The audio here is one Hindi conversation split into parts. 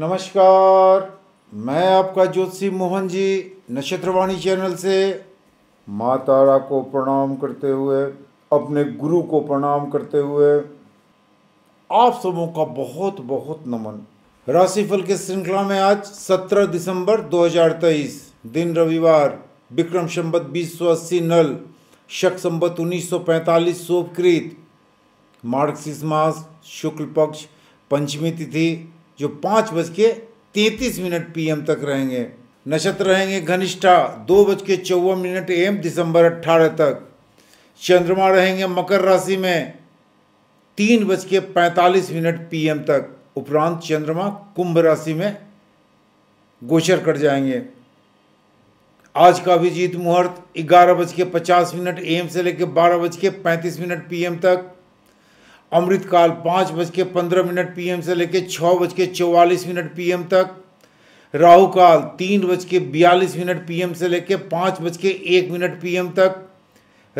नमस्कार मैं आपका ज्योतिषी मोहन जी नक्षत्रवाणी चैनल से माँ तारा को प्रणाम करते हुए अपने गुरु को प्रणाम करते हुए आप सबों का बहुत बहुत नमन राशिफल के श्रृंखला में आज 17 दिसंबर 2023 दिन रविवार विक्रम संबत बीस सौ अस्सी नल शक संबत उन्नीस सौ पैंतालीस शोभकृत मार्गशीर्ष मास शुक्ल पक्ष पंचमी तिथि जो पाँच बज के तैंतीस मिनट पीएम तक रहेंगे नक्षत्र रहेंगे घनिष्ठा दो बज के चौवन मिनट एम दिसंबर अट्ठारह तक चंद्रमा रहेंगे मकर राशि में तीन बज के पैंतालीस मिनट पीएम तक उपरांत चंद्रमा कुंभ राशि में गोचर कर जाएंगे आज का अभिजीत मुहूर्त ग्यारह बज के पचास मिनट एम से लेकर बारह बज के पैंतीस मिनट पीएम तक अमृतकाल पाँच बज के पंद्रह मिनट पी से लेकर छः बज के चौवालीस मिनट पी तक राहु काल तीन बज के बयालीस मिनट पी से लेकर पाँच बज के एक मिनट पी तक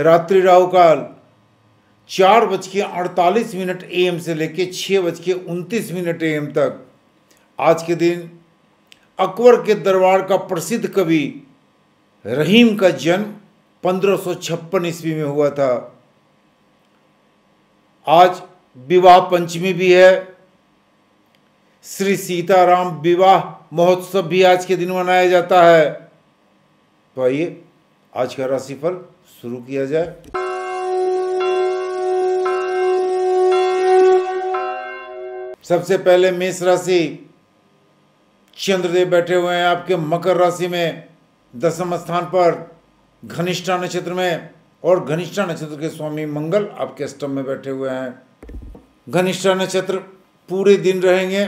रात्रि राहु काल चार बज के अड़तालीस मिनट एम से लेकर छः बज के उनतीस मिनट एम तक आज के दिन अकबर के दरबार का प्रसिद्ध कवि रहीम का जन्म पंद्रह सौ छप्पन ईस्वी में हुआ था आज विवाह पंचमी भी है श्री सीताराम विवाह महोत्सव भी आज के दिन मनाया जाता है तो आइए आज का राशिफल शुरू किया जाए सबसे पहले मेष राशि चंद्रदेव बैठे हुए हैं आपके मकर राशि में दसम स्थान पर घनिष्ठा नक्षत्र में और घनिष्ठा नक्षत्र के स्वामी मंगल आपके अष्टम में बैठे हुए हैं घनिष्ठा नक्षत्र पूरे दिन रहेंगे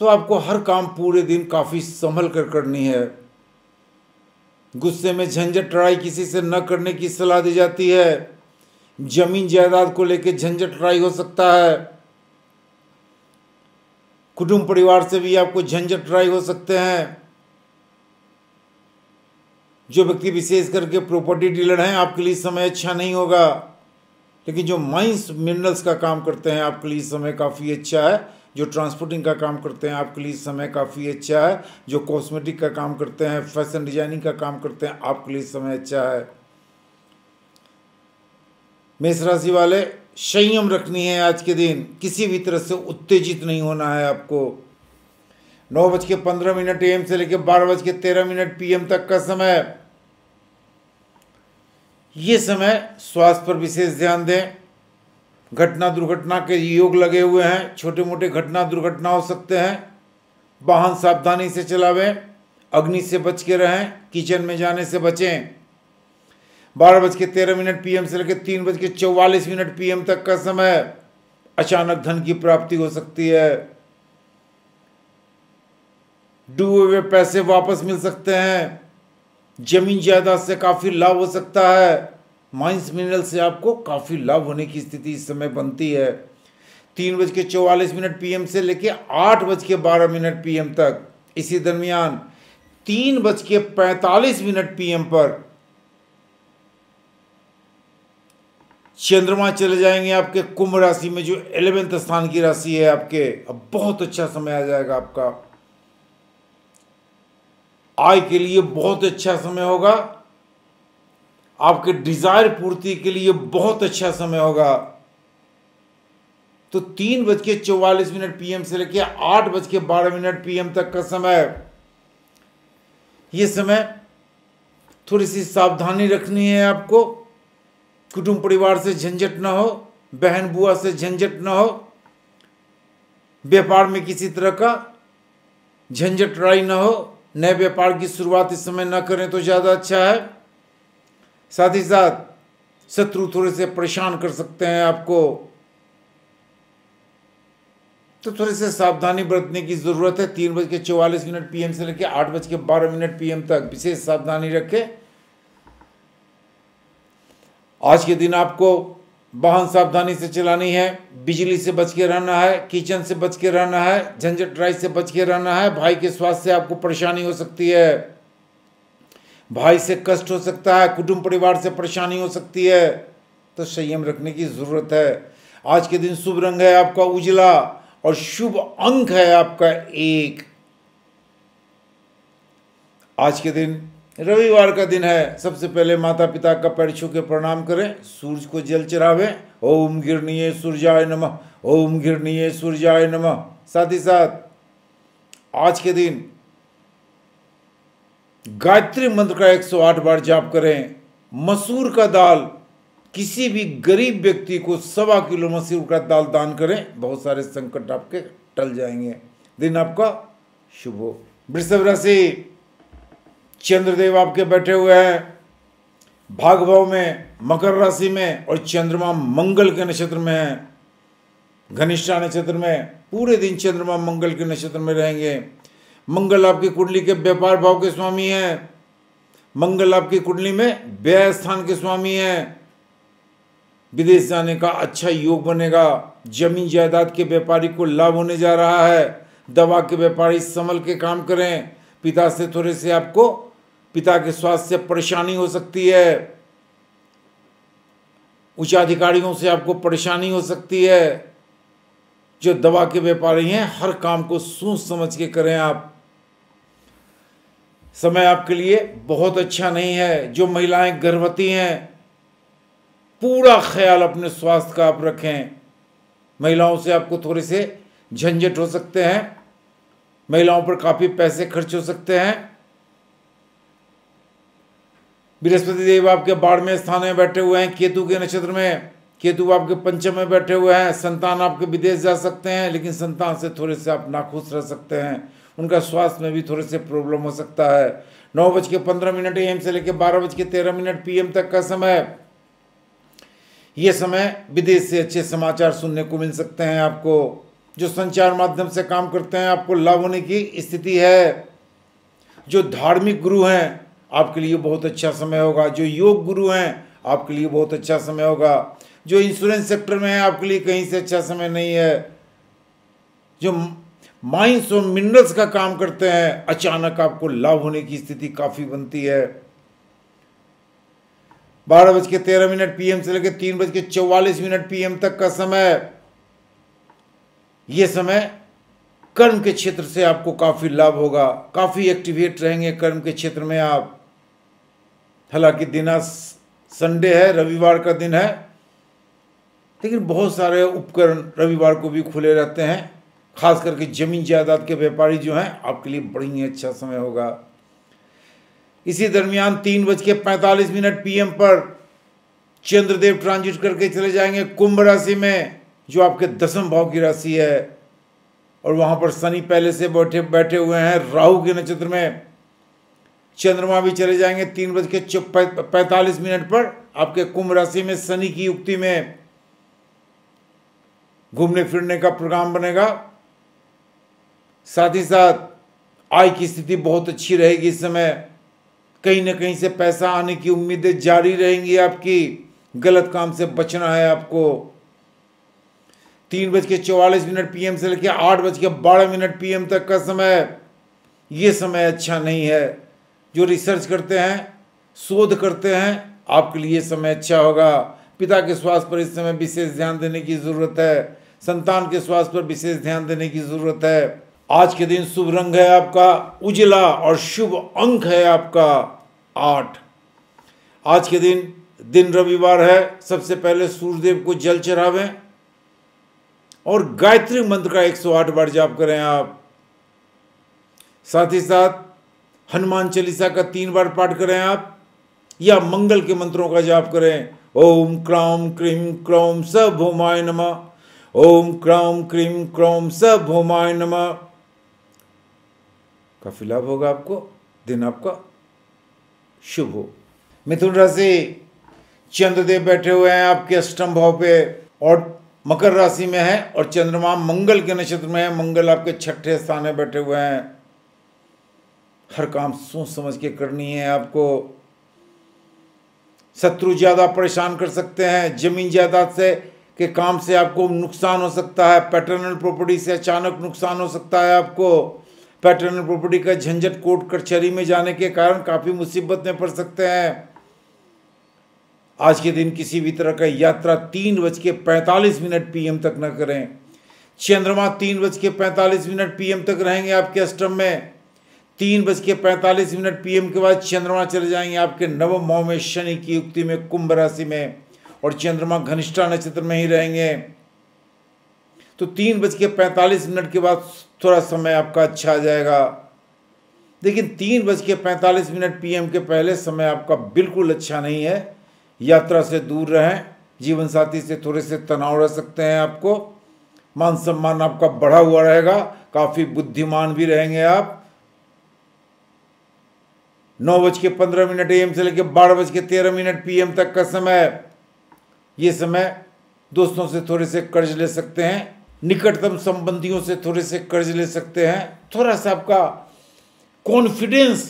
तो आपको हर काम पूरे दिन काफ़ी संभल कर करनी है गुस्से में झंझट लड़ाई किसी से न करने की सलाह दी जाती है जमीन जायदाद को लेकर झंझट लड़ाई हो सकता है कुटुंब परिवार से भी आपको झंझट लड़ाई हो सकते हैं जो व्यक्ति विशेष करके प्रॉपर्टी डीलर हैं आपके लिए समय अच्छा नहीं होगा लेकिन जो माइंस मिनरल्स का काम करते हैं आपके लिए समय काफ़ी अच्छा है जो ट्रांसपोर्टिंग का काम करते हैं आपके लिए समय काफ़ी अच्छा है जो कॉस्मेटिक का काम करते हैं फैशन डिजाइनिंग का काम करते हैं आपके लिए समय अच्छा है मेष राशि वाले संयम रखनी है आज के दिन किसी भी तरह से उत्तेजित नहीं होना है आपको नौ बज के पंद्रह मिनट एम से लेकर बारह बज के तेरह मिनट पीएम तक का समय ये समय स्वास्थ्य पर विशेष ध्यान दें घटना दुर्घटना के योग लगे हुए हैं छोटे मोटे घटना दुर्घटना हो सकते हैं वाहन सावधानी से चलावें अग्नि से बच के रहें किचन में जाने से बचें बारह बज के तेरह मिनट पीएम से लेकर तीन बज के चौवालीस मिनट पीएम तक का समय अचानक धन की प्राप्ति हो सकती है डूबे हुए पैसे वापस मिल सकते हैं जमीन जायदाद से काफ़ी लाभ हो सकता है माइंस मिनरल से आपको काफ़ी लाभ होने की स्थिति इस समय बनती है तीन बज के चौवालीस मिनट पीएम से लेके आठ बज के बारह मिनट पीएम तक इसी दरमियान तीन बज के पैंतालीस मिनट पीएम पर चंद्रमा चले जाएंगे आपके कुंभ राशि में जो एलेवेंथ स्थान की राशि है आपके अब बहुत अच्छा समय आ जाएगा आपका आय के लिए बहुत अच्छा समय होगा आपके डिजायर पूर्ति के लिए बहुत अच्छा समय होगा तो तीन बज के चौवालीस मिनट पीएम से लेकर आठ बज के बारह मिनट पीएम तक का समय यह समय थोड़ी सी सावधानी रखनी है आपको कुटुंब परिवार से झंझट ना हो बहन बुआ से झंझट ना हो व्यापार में किसी तरह का झंझट राई ना हो नए व्यापार की शुरुआत इस समय न करें तो ज़्यादा अच्छा है साथ ही साथ शत्रु थोड़े से परेशान कर सकते हैं आपको तो थोड़े से सावधानी बरतने की ज़रूरत है तीन बज के चौवालीस मिनट पीएम से लेकर आठ बज के बारह मिनट पीएम तक विशेष सावधानी रखें आज के दिन आपको वाहन सावधानी से चलानी है बिजली से बच के रहना है किचन से बच के रहना है झंझट ड्राइव से बच के रहना है भाई के स्वास्थ्य से आपको परेशानी हो सकती है भाई से कष्ट हो सकता है कुटुंब परिवार से परेशानी हो सकती है तो संयम रखने की ज़रूरत है आज के दिन शुभ रंग है आपका उजला और शुभ अंक है आपका एक आज के दिन रविवार का दिन है सबसे पहले माता पिता का पैर छू के प्रणाम करें सूर्य को जल चढ़ावे ओम गिरणीय सूर्याय नम ओम गिरणीय सूर्याय नम साथ ही साथ आज के दिन गायत्री मंत्र का 108 बार जाप करें मसूर का दाल किसी भी गरीब व्यक्ति को सवा किलो मसूर का दाल दान करें बहुत सारे संकट आपके टल जाएंगे दिन आपका शुभ हो वृषभ राशि चंद्रदेव आपके बैठे हुए हैं भागभाव में मकर राशि में और चंद्रमा मंगल के नक्षत्र में है घनिष्ठा नक्षत्र में पूरे दिन चंद्रमा मंगल के नक्षत्र में रहेंगे मंगल आपकी कुंडली के व्यापार भाव के स्वामी हैं मंगल आपकी कुंडली में व्यय स्थान के स्वामी हैं विदेश जाने का अच्छा योग बनेगा जमीन जायदाद के व्यापारी को लाभ होने जा रहा है दवा के व्यापारी संभल के काम करें पिता से थोड़े से आपको पिता के स्वास्थ्य से परेशानी हो सकती है उच्चाधिकारियों से आपको परेशानी हो सकती है जो दवा के व्यापारी हैं हर काम को सोच समझ के करें आप समय आपके लिए बहुत अच्छा नहीं है जो महिलाएं गर्भवती हैं पूरा ख्याल अपने स्वास्थ्य का आप रखें महिलाओं से आपको थोड़े से झंझट हो सकते हैं महिलाओं पर काफ़ी पैसे खर्च हो सकते हैं बृहस्पति देव आपके बारहवें स्थान में बैठे हुए हैं केतु के नक्षत्र में केतु आपके पंचम में बैठे हुए हैं संतान आपके विदेश जा सकते हैं लेकिन संतान से थोड़े से आप नाखुश रह सकते हैं उनका स्वास्थ्य में भी थोड़े से प्रॉब्लम हो सकता है नौ बज के पंद्रह मिनट एम से लेकर बारह बज के तेरह मिनट पीएम तक का समय यह समय विदेश से अच्छे समाचार सुनने को मिल सकते हैं आपको जो संचार माध्यम से काम करते हैं आपको लाभ होने की स्थिति है जो धार्मिक गुरु हैं आपके लिए बहुत अच्छा समय होगा जो योग गुरु हैं आपके लिए बहुत अच्छा समय होगा जो इंश्योरेंस सेक्टर में है आपके लिए कहीं से अच्छा समय नहीं है जो माइंस और मिनरल्स का काम करते हैं अचानक आपको लाभ होने की स्थिति काफ़ी बनती है बारह बज के तेरह मिनट पीएम से लेकर तीन बज के चौवालीस मिनट पीएम तक का समय यह समय कर्म के क्षेत्र से आपको काफ़ी लाभ होगा काफ़ी एक्टिवेट रहेंगे कर्म के क्षेत्र में आप हालांकि दिन आज संडे है रविवार का दिन है लेकिन बहुत सारे उपकरण रविवार को भी खुले रहते हैं खास करके जमीन जायदाद के व्यापारी जो हैं आपके लिए बड़ी ही अच्छा समय होगा इसी दरमियान तीन बज के पैंतालीस मिनट पीएम पर चंद्रदेव ट्रांजिट करके चले जाएंगे कुंभ राशि में जो आपके दसम भाव की राशि है और वहाँ पर शनि पहले से बैठे बैठे हुए हैं राहु के नक्षत्र में चंद्रमा भी चले जाएंगे तीन बज के पैंतालीस मिनट पर आपके कुंभ राशि में शनि की युक्ति में घूमने फिरने का प्रोग्राम बनेगा साथ ही साथ आय की स्थिति बहुत अच्छी रहेगी इस समय कहीं ना कहीं से पैसा आने की उम्मीदें जारी रहेंगी आपकी गलत काम से बचना है आपको तीन बज के चौवालीस मिनट पीएम से लेकर आठ बज के बारह मिनट पीएम तक का समय ये समय अच्छा नहीं है जो रिसर्च करते हैं शोध करते हैं आपके लिए समय अच्छा होगा पिता के स्वास्थ्य पर इस समय विशेष ध्यान देने की ज़रूरत है संतान के स्वास्थ्य पर विशेष ध्यान देने की ज़रूरत है आज के दिन शुभ रंग है आपका उजला और शुभ अंक है आपका आठ आज के दिन दिन रविवार है सबसे पहले सूर्यदेव को जल चढ़ावें और गायत्री मंत्र का 108 बार जाप करें आप साथ ही साथ हनुमान चालीसा का तीन बार पाठ करें आप या मंगल के मंत्रों का जाप करें ओम क्राम क्रीम क्रौम स भोमाय नम ओम क्राम क्रीम क्रौम स भोमाय नम काफी लाभ होगा आपको दिन आपका शुभ हो मिथुन राशि चंद्रदेव बैठे हुए हैं आपके अष्टम भाव पे और मकर राशि में है और चंद्रमा मंगल के नक्षत्र में है मंगल आपके छठे स्थान में बैठे हुए हैं हर काम सोच समझ के करनी है आपको शत्रु ज़्यादा परेशान कर सकते हैं जमीन जायदाद से के काम से आपको नुकसान हो सकता है पैटर्नल प्रॉपर्टी से अचानक नुकसान हो सकता है आपको पैटर्नल प्रॉपर्टी का झंझट कोर्ट कचहरी में जाने के कारण काफ़ी मुसीबत में पड़ सकते हैं आज के दिन किसी भी तरह का यात्रा तीन बज के पैंतालीस मिनट पीएम तक न करें चंद्रमा तीन बज के पैंतालीस मिनट पीएम तक रहेंगे आपके अष्टम में तीन बज के पैंतालीस मिनट पीएम के बाद चंद्रमा चले जाएंगे आपके नवम भाव में शनि की युक्ति में कुंभ राशि में और चंद्रमा घनिष्ठा नक्षत्र में ही रहेंगे तो तीन बज के पैंतालीस मिनट के बाद थोड़ा समय आपका अच्छा आ जाएगा लेकिन तीन बज के पैंतालीस मिनट पीएम के पहले समय आपका बिल्कुल अच्छा नहीं है यात्रा से दूर रहें जीवन साथी से थोड़े से तनाव रह सकते हैं आपको मान सम्मान आपका बढ़ा हुआ रहेगा काफ़ी बुद्धिमान भी रहेंगे आप नौ बज के पंद्रह मिनट एम से लेकर बारह बज के तेरह मिनट पी तक का समय ये समय दोस्तों से थोड़े से कर्ज ले सकते हैं निकटतम संबंधियों से थोड़े से कर्ज ले सकते हैं थोड़ा सा आपका कॉन्फिडेंस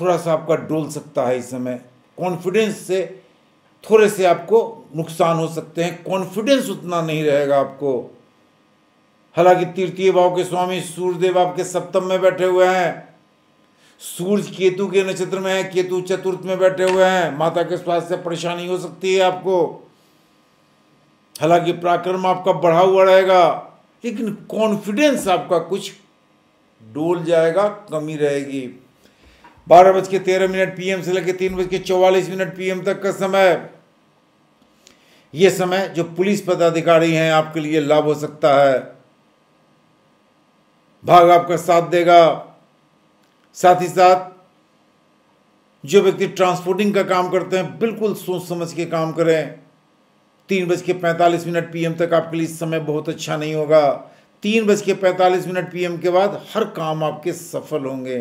थोड़ा सा आपका डोल सकता है इस समय कॉन्फिडेंस से थोड़े से आपको नुकसान हो सकते हैं कॉन्फिडेंस उतना नहीं रहेगा आपको हालांकि तृतीय भाव के स्वामी सूर्यदेव आपके सप्तम में बैठे हुए हैं सूर्य केतु के नक्षत्र में है केतु चतुर्थ में बैठे हुए हैं माता के स्वास्थ्य से परेशानी हो सकती है आपको हालांकि पराक्रम आपका बढ़ा हुआ रहेगा लेकिन कॉन्फिडेंस आपका कुछ डोल जाएगा कमी रहेगी बारह बज के तेरह मिनट पीएम से लेकर तीन बज के चौवालीस मिनट पीएम तक का समय यह समय जो पुलिस पदाधिकारी हैं आपके लिए लाभ हो सकता है भाग आपका साथ देगा साथ ही साथ जो व्यक्ति ट्रांसपोर्टिंग का काम करते हैं बिल्कुल सोच समझ के काम करें तीन बज के पैंतालीस मिनट पीएम तक आपके लिए समय बहुत अच्छा नहीं होगा तीन बज के पैंतालीस मिनट पीएम के बाद हर काम आपके सफल होंगे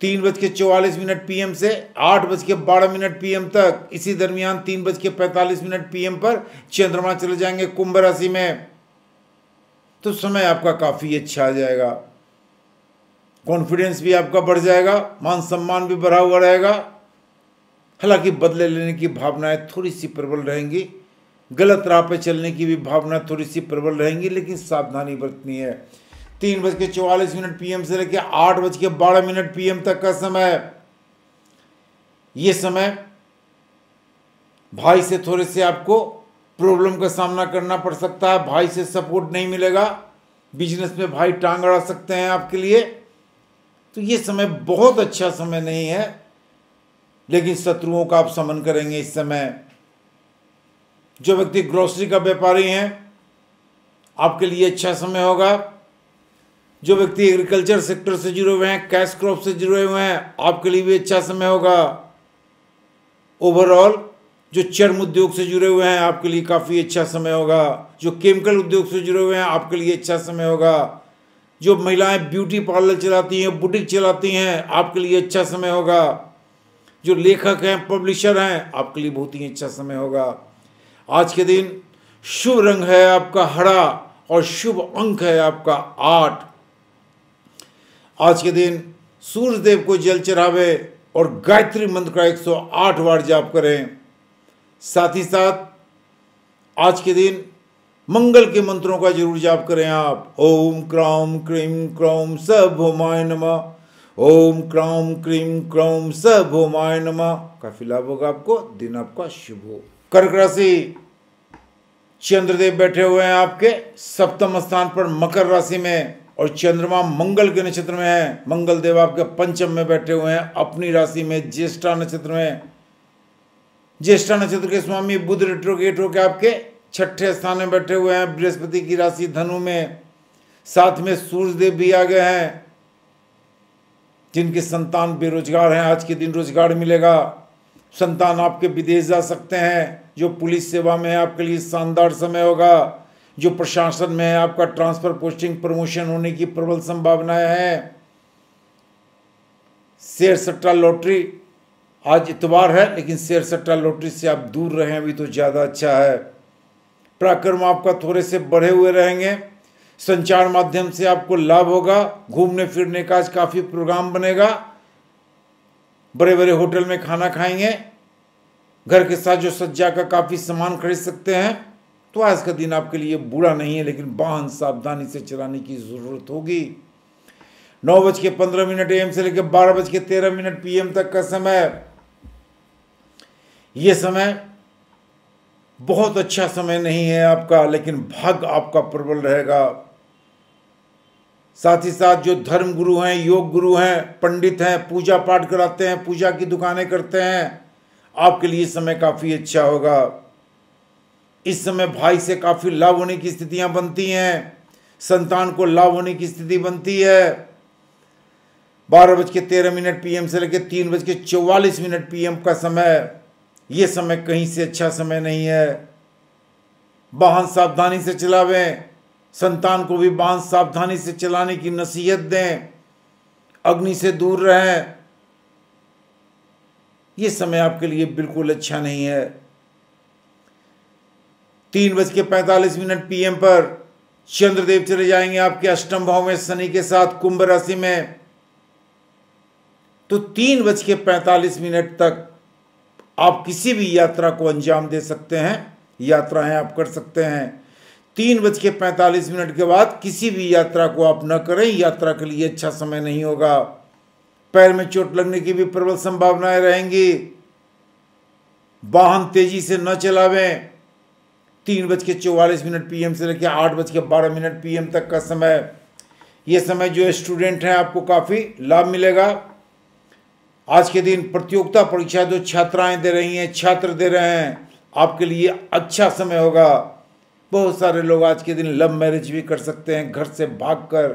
तीन बज के चौवालीस मिनट पीएम से आठ बज के बारह मिनट पीएम तक इसी दरमियान तीन बज के पैंतालीस मिनट पीएम पर चंद्रमा चले जाएंगे कुंभ राशि में तो समय आपका काफ़ी अच्छा आ जाएगा कॉन्फिडेंस भी आपका बढ़ जाएगा मान सम्मान भी बढ़ा हुआ रहेगा हालांकि बदले लेने की भावनाएं थोड़ी सी प्रबल रहेंगी गलत राह पर चलने की भी भावना थोड़ी सी प्रबल रहेंगी लेकिन सावधानी बरतनी है तीन बज के चौवालीस मिनट पीएम से लेकर आठ बज के बारह मिनट पीएम तक का समय ये समय भाई से थोड़े से आपको प्रॉब्लम का सामना करना पड़ सकता है भाई से सपोर्ट नहीं मिलेगा बिजनेस में भाई टांग अड़ा सकते हैं आपके लिए तो ये समय बहुत अच्छा समय नहीं है लेकिन शत्रुओं का आप समन करेंगे इस समय जो व्यक्ति ग्रोसरी का व्यापारी हैं आपके लिए अच्छा समय होगा जो व्यक्ति एग्रीकल्चर सेक्टर से जुड़े हुए हैं कैश क्रॉप से जुड़े हुए हैं आपके लिए भी अच्छा समय होगा ओवरऑल जो चर्म उद्योग से जुड़े हुए हैं आपके लिए काफ़ी अच्छा समय होगा जो केमिकल उद्योग से जुड़े हुए हैं आपके लिए अच्छा समय होगा जो महिलाएं ब्यूटी पार्लर चलाती हैं बुटीक चलाती हैं आपके लिए अच्छा समय होगा जो लेखक हैं पब्लिशर हैं आपके लिए बहुत ही अच्छा समय होगा आज के दिन शुभ रंग है आपका हरा और शुभ अंक है आपका आठ आज के दिन सूर्य देव को जल चढ़ावे और गायत्री मंत्र का 108 बार जाप करें साथ ही साथ आज के दिन मंगल के मंत्रों का जरूर जाप करें आप ओम क्रोम क्रीम क्रौम सब होमाय नमा ओम क्राम क्रीम क्रौम सब होमाय नमा काफी लाभ होगा आपको दिन आपका शुभ हो कर्क राशि चंद्रदेव बैठे हुए हैं आपके सप्तम स्थान पर मकर राशि में और चंद्रमा मंगल के नक्षत्र में है मंगल देव आपके पंचम में बैठे हुए हैं अपनी राशि में ज्येष्ठा नक्षत्र में ज्येष्ठा नक्षत्र के स्वामी बुध रिट्रोगेट होकर आपके छठे स्थान में बैठे हुए हैं बृहस्पति की राशि धनु में साथ में सूर्यदेव भी आ गए हैं जिनके संतान बेरोजगार हैं आज के दिन रोजगार मिलेगा संतान आपके विदेश जा सकते हैं जो पुलिस सेवा में है आपके लिए शानदार समय होगा जो प्रशासन में है आपका ट्रांसफर पोस्टिंग प्रमोशन होने की प्रबल संभावनाएं हैं शेयर सट्टा लॉटरी आज इतवार है लेकिन शेयर सट्टा लॉटरी से आप दूर रहें अभी तो ज़्यादा अच्छा है पराक्रम आपका थोड़े से बढ़े हुए रहेंगे संचार माध्यम से आपको लाभ होगा घूमने फिरने का आज काफ़ी प्रोग्राम बनेगा बड़े बड़े होटल में खाना खाएंगे घर के साथ जो सज्जा का काफ़ी सामान खरीद सकते हैं तो आज का दिन आपके लिए बुरा नहीं है लेकिन वाहन सावधानी से चलाने की ज़रूरत होगी नौ बज के पंद्रह मिनट एम से लेकर बारह बज के तेरह मिनट पीएम तक का समय यह समय बहुत अच्छा समय नहीं है आपका लेकिन भाग्य आपका प्रबल रहेगा साथ ही साथ जो धर्म गुरु हैं योग गुरु हैं पंडित हैं पूजा पाठ कराते हैं पूजा की दुकानें करते हैं आपके लिए समय काफ़ी अच्छा होगा इस समय भाई से काफ़ी लाभ होने की स्थितियां बनती हैं संतान को लाभ होने की स्थिति बनती है बारह बज के तेरह मिनट पीएम से लेकर तीन बज के चौवालीस मिनट पीएम का समय ये समय कहीं से अच्छा समय नहीं है वाहन सावधानी से चलावें संतान को भी वाहन सावधानी से चलाने की नसीहत दें अग्नि से दूर रहें ये समय आपके लिए बिल्कुल अच्छा नहीं है तीन बज के पैंतालीस मिनट पीएम पर चंद्रदेव चले जाएंगे आपके अष्टम भाव में शनि के साथ कुंभ राशि में तो तीन बज के पैंतालीस मिनट तक आप किसी भी यात्रा को अंजाम दे सकते हैं यात्राएं आप कर सकते हैं तीन बज के पैंतालीस मिनट के बाद किसी भी यात्रा को आप न करें यात्रा के लिए अच्छा समय नहीं होगा पैर में चोट लगने की भी प्रबल संभावनाएं रहेंगी वाहन तेजी से न चलावें तीन बज के चौवालीस मिनट पीएम से लेकर आठ बज के बारह मिनट पीएम तक का समय यह समय जो स्टूडेंट हैं आपको काफ़ी लाभ मिलेगा आज के दिन प्रतियोगिता परीक्षा जो छात्राएं दे रही हैं छात्र दे रहे हैं आपके लिए अच्छा समय होगा बहुत सारे लोग आज के दिन लव मैरिज भी कर सकते हैं घर से भागकर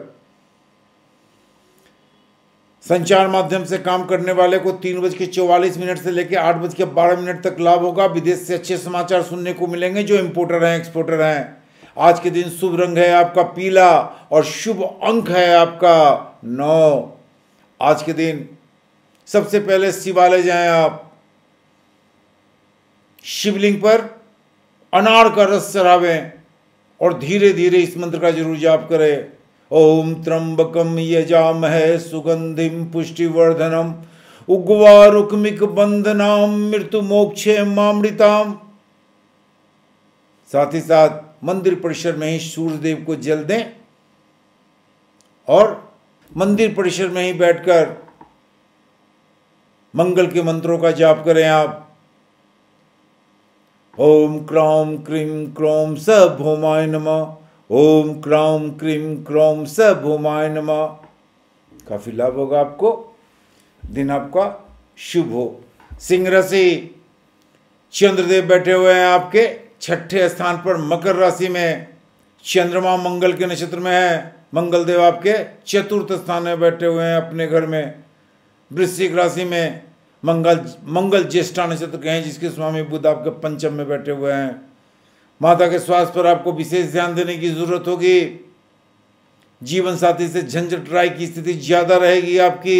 संचार माध्यम से काम करने वाले को तीन बज के चौवालीस मिनट से लेकर आठ बज के बारह मिनट तक लाभ होगा विदेश से अच्छे समाचार सुनने को मिलेंगे जो इम्पोर्टर हैं एक्सपोर्टर हैं आज के दिन शुभ रंग है आपका पीला और शुभ अंक है आपका नौ आज के दिन सबसे पहले शिवालय जाएं आप शिवलिंग पर अनार का रस चढ़ावें और धीरे धीरे इस मंत्र का जरूर जाप करें ओम त्र्यंबकम यजाम है सुगंधिम पुष्टिवर्धनम रुकमिक बंदनाम मृत्यु मोक्षे मामृताम साथ ही साथ मंदिर परिसर में ही सूर्यदेव को जल दें और मंदिर परिसर में ही बैठकर मंगल के मंत्रों का जाप करें आप ओम क्लौम क्रीम क्रोम स भूमाय नम ओम क्लौम क्रीम क्रोम स भूमाय नम काफी लाभ होगा आपको दिन आपका शुभ हो सिंह राशि चंद्रदेव बैठे हुए हैं आपके छठे स्थान पर मकर राशि में चंद्रमा मंगल के नक्षत्र में है मंगलदेव आपके चतुर्थ स्थान में बैठे हुए हैं अपने घर में वृश्चिक राशि में मंगल मंगल ज्येष्ठा नक्षत्र के हैं जिसके स्वामी बुद्ध आपके पंचम में बैठे हुए हैं माता के स्वास्थ्य पर आपको विशेष ध्यान देने की जरूरत होगी जीवन साथी से झंझट राय की स्थिति ज्यादा रहेगी आपकी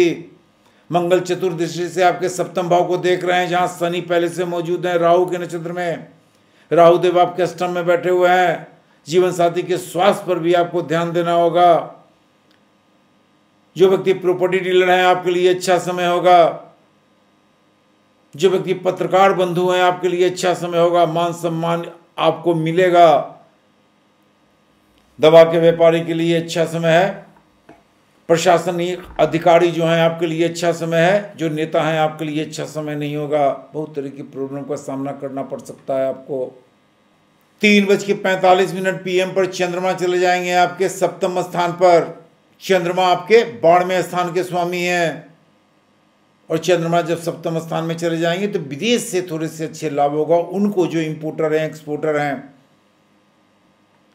मंगल चतुर्दशी से आपके सप्तम भाव को देख रहे हैं जहाँ शनि पहले से मौजूद हैं राहु के नक्षत्र में राहुदेव आपके अष्टम में बैठे हुए हैं जीवन साथी के स्वास्थ्य पर भी आपको ध्यान देना होगा जो व्यक्ति प्रॉपर्टी डीलर है आपके लिए अच्छा समय होगा जो व्यक्ति पत्रकार बंधु हैं आपके लिए अच्छा समय होगा मान सम्मान आपको मिलेगा दवा के व्यापारी के लिए अच्छा समय है प्रशासनिक अधिकारी जो हैं आपके लिए अच्छा समय है जो नेता हैं आपके लिए अच्छा समय नहीं होगा बहुत तरह की प्रॉब्लम का सामना करना पड़ सकता है आपको तीन बज के पैंतालीस मिनट पीएम पर चंद्रमा चले जाएंगे आपके सप्तम स्थान पर चंद्रमा आपके बाणवे स्थान के स्वामी हैं और चंद्रमा जब सप्तम स्थान में चले जाएंगे तो विदेश से थोड़े से अच्छे लाभ होगा उनको जो इंपोर्टर हैं एक्सपोर्टर हैं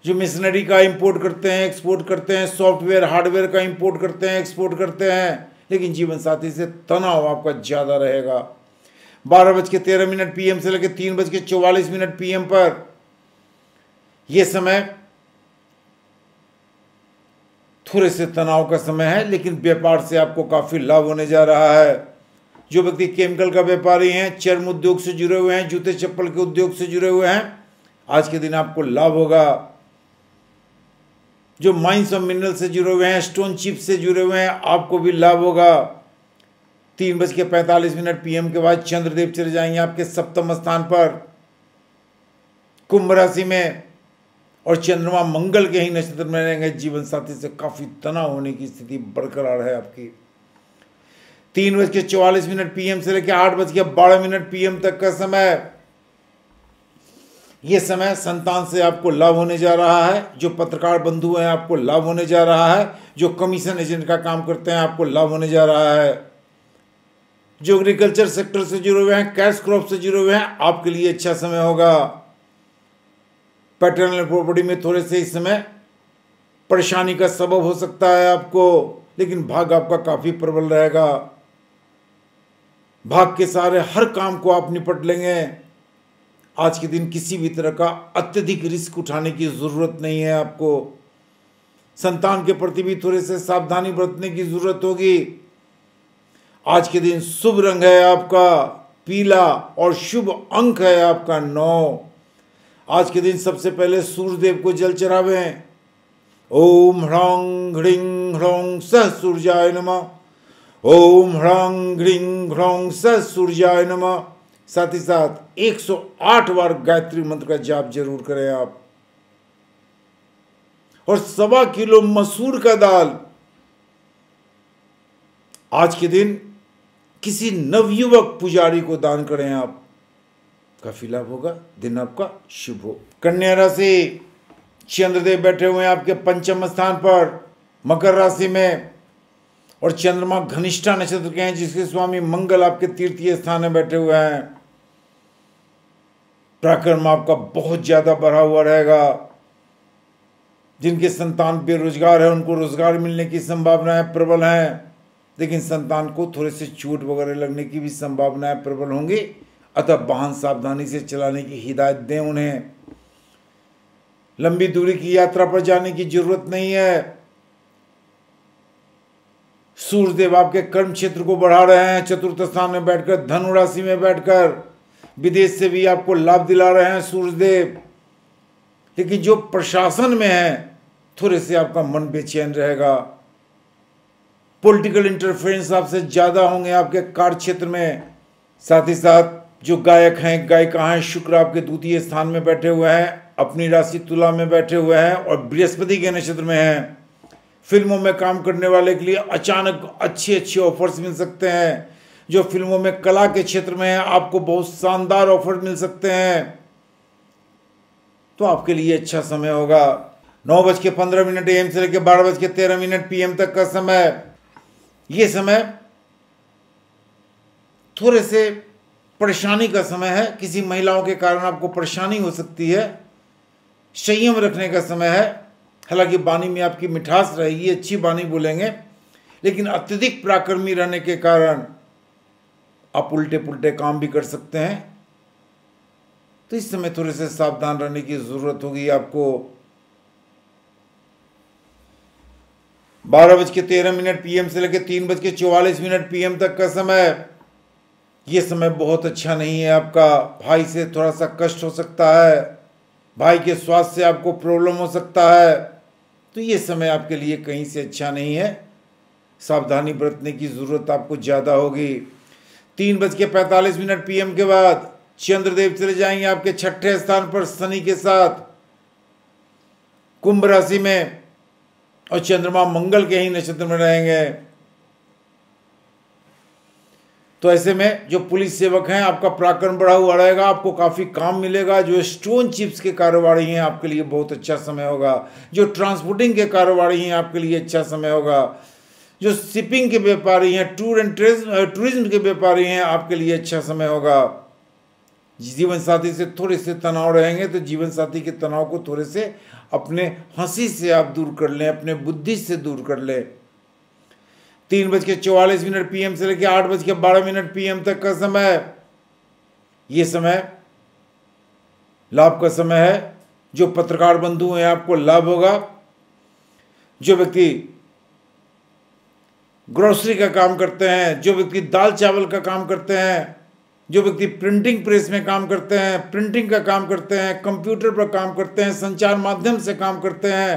जो मिशनरी का इंपोर्ट करते हैं एक्सपोर्ट करते हैं सॉफ्टवेयर हार्डवेयर का इंपोर्ट करते हैं एक्सपोर्ट करते हैं लेकिन जीवन साथी से तनाव आपका ज़्यादा रहेगा बारह बज के तेरह मिनट पीएम से लेकर तीन बज के चौवालीस मिनट पीएम पर यह समय थोड़े से तनाव का समय है लेकिन व्यापार से आपको काफ़ी लाभ होने जा रहा है जो व्यक्ति केमिकल का व्यापारी हैं चर्म उद्योग से जुड़े हुए हैं जूते चप्पल के उद्योग से जुड़े हुए हैं आज के दिन आपको लाभ होगा जो माइंस और मिनरल से जुड़े हुए हैं स्टोन चिप से जुड़े हुए हैं आपको भी लाभ होगा तीन बज के पैंतालीस मिनट पीएम के बाद चंद्रदेव चले जाएंगे आपके सप्तम स्थान पर कुंभ राशि में और चंद्रमा मंगल के ही नक्षत्र में रहेंगे जीवन साथी से काफी तनाव होने की स्थिति बरकरार है आपकी तीन बज के चौवालीस मिनट पीएम से लेकर आठ बज के बारह मिनट पीएम तक का समय यह समय संतान से आपको लाभ होने जा रहा है जो पत्रकार बंधु हैं आपको लाभ होने जा रहा है जो कमीशन एजेंट का काम करते हैं आपको लाभ होने जा रहा है जो एग्रीकल्चर सेक्टर से जुड़े हुए हैं कैश क्रॉप से जुड़े हुए हैं आपके लिए अच्छा समय होगा पैटर्नल प्रॉपर्टी में थोड़े से इस समय परेशानी का सबब हो सकता है आपको लेकिन भाग आपका काफ़ी प्रबल रहेगा भाग के सहारे हर काम को आप निपट लेंगे आज के दिन किसी भी तरह का अत्यधिक रिस्क उठाने की ज़रूरत नहीं है आपको संतान के प्रति भी थोड़े से सावधानी बरतने की ज़रूरत होगी आज के दिन शुभ रंग है आपका पीला और शुभ अंक है आपका नौ आज के दिन सबसे पहले सूर्यदेव को जल चढ़ावे हैं ओम ह्रौंग घृंग ह्रौंग सह सूर्याय नमा ओम ह्रौंग घृंग ह्रौंग सह सूर्याय नमा साथ ही साथ 108 बार गायत्री मंत्र का जाप जरूर करें आप और सवा किलो मसूर का दाल आज के दिन किसी नवयुवक पुजारी को दान करें आप काफी लाभ होगा दिन आपका शुभ हो कन्या राशि चंद्रदेव बैठे हुए हैं आपके पंचम स्थान पर मकर राशि में और चंद्रमा घनिष्ठा नक्षत्र के हैं जिसके स्वामी मंगल आपके तृतीय स्थान में बैठे हुए हैं पराक्रम आपका बहुत ज्यादा बढ़ा हुआ रहेगा जिनके संतान बेरोजगार है उनको रोजगार मिलने की संभावनाएं है, प्रबल हैं लेकिन संतान को थोड़े से चोट वगैरह लगने की भी संभावनाएं प्रबल होंगी अतः वाहन सावधानी से चलाने की हिदायत दें उन्हें लंबी दूरी की यात्रा पर जाने की जरूरत नहीं है सूर्यदेव आपके कर्म क्षेत्र को बढ़ा रहे हैं चतुर्थ स्थान में बैठकर धनु राशि में बैठकर विदेश से भी आपको लाभ दिला रहे हैं सूर्यदेव लेकिन जो प्रशासन में है थोड़े से आपका मन बेचैन रहेगा पॉलिटिकल इंटरफेरेंस आपसे ज़्यादा होंगे आपके कार्य क्षेत्र में साथ ही साथ जो गायक हैं गायिका हैं शुक्र आपके द्वितीय स्थान में बैठे हुए हैं अपनी राशि तुला में बैठे हुए हैं और बृहस्पति के नक्षत्र में हैं फिल्मों में काम करने वाले के लिए अचानक अच्छे अच्छे ऑफर्स मिल सकते हैं जो फिल्मों में कला के क्षेत्र में है आपको बहुत शानदार ऑफर मिल सकते हैं तो आपके लिए अच्छा समय होगा नौ बज के पंद्रह मिनट एम से लेकर बारह बज के तेरह मिनट पीएम तक का समय यह समय थोड़े से परेशानी का समय है किसी महिलाओं के कारण आपको परेशानी हो सकती है संयम रखने का समय है हालांकि बानी में आपकी मिठास रहेगी अच्छी बानी बोलेंगे लेकिन अत्यधिक पराक्रमी रहने के कारण आप उल्टे पुल्टे काम भी कर सकते हैं तो इस समय थोड़े से सावधान रहने की ज़रूरत होगी आपको बारह बज के तेरह मिनट पीएम से लेकर तीन बज के चौवालीस मिनट पीएम तक का समय ये समय बहुत अच्छा नहीं है आपका भाई से थोड़ा सा कष्ट हो सकता है भाई के स्वास्थ्य से आपको प्रॉब्लम हो सकता है तो ये समय आपके लिए कहीं से अच्छा नहीं है सावधानी बरतने की ज़रूरत आपको ज़्यादा होगी तीन बज के पैंतालीस मिनट पीएम के बाद चंद्रदेव चले जाएंगे आपके छठे स्थान पर शनि के साथ कुंभ राशि में और चंद्रमा मंगल के ही नक्षत्र में रहेंगे तो ऐसे में जो पुलिस सेवक हैं आपका पराक्रम बढ़ा हुआ रहेगा आपको काफ़ी काम मिलेगा जो स्टोन चिप्स के कारोबारी हैं आपके लिए बहुत अच्छा समय होगा जो ट्रांसपोर्टिंग के कारोबारी हैं आपके लिए अच्छा समय होगा जो शिपिंग के व्यापारी हैं टूर एंड टूरिज्म के व्यापारी हैं आपके लिए अच्छा समय होगा जीवन साथी से थोड़े से तनाव रहेंगे तो जीवन साथी के तनाव को थोड़े से अपने हंसी से आप दूर कर लें अपने बुद्धि से दूर कर लें तीन बज के चौवालीस मिनट पीएम से लेकर आठ बज के बारह मिनट पीएम तक का समय ये समय लाभ का समय है जो पत्रकार बंधु हैं आपको लाभ होगा जो व्यक्ति ग्रोसरी का काम करते हैं जो व्यक्ति दाल चावल का काम करते हैं जो व्यक्ति प्रिंटिंग प्रेस में काम करते हैं प्रिंटिंग का काम करते हैं कंप्यूटर पर काम करते हैं संचार माध्यम से काम करते हैं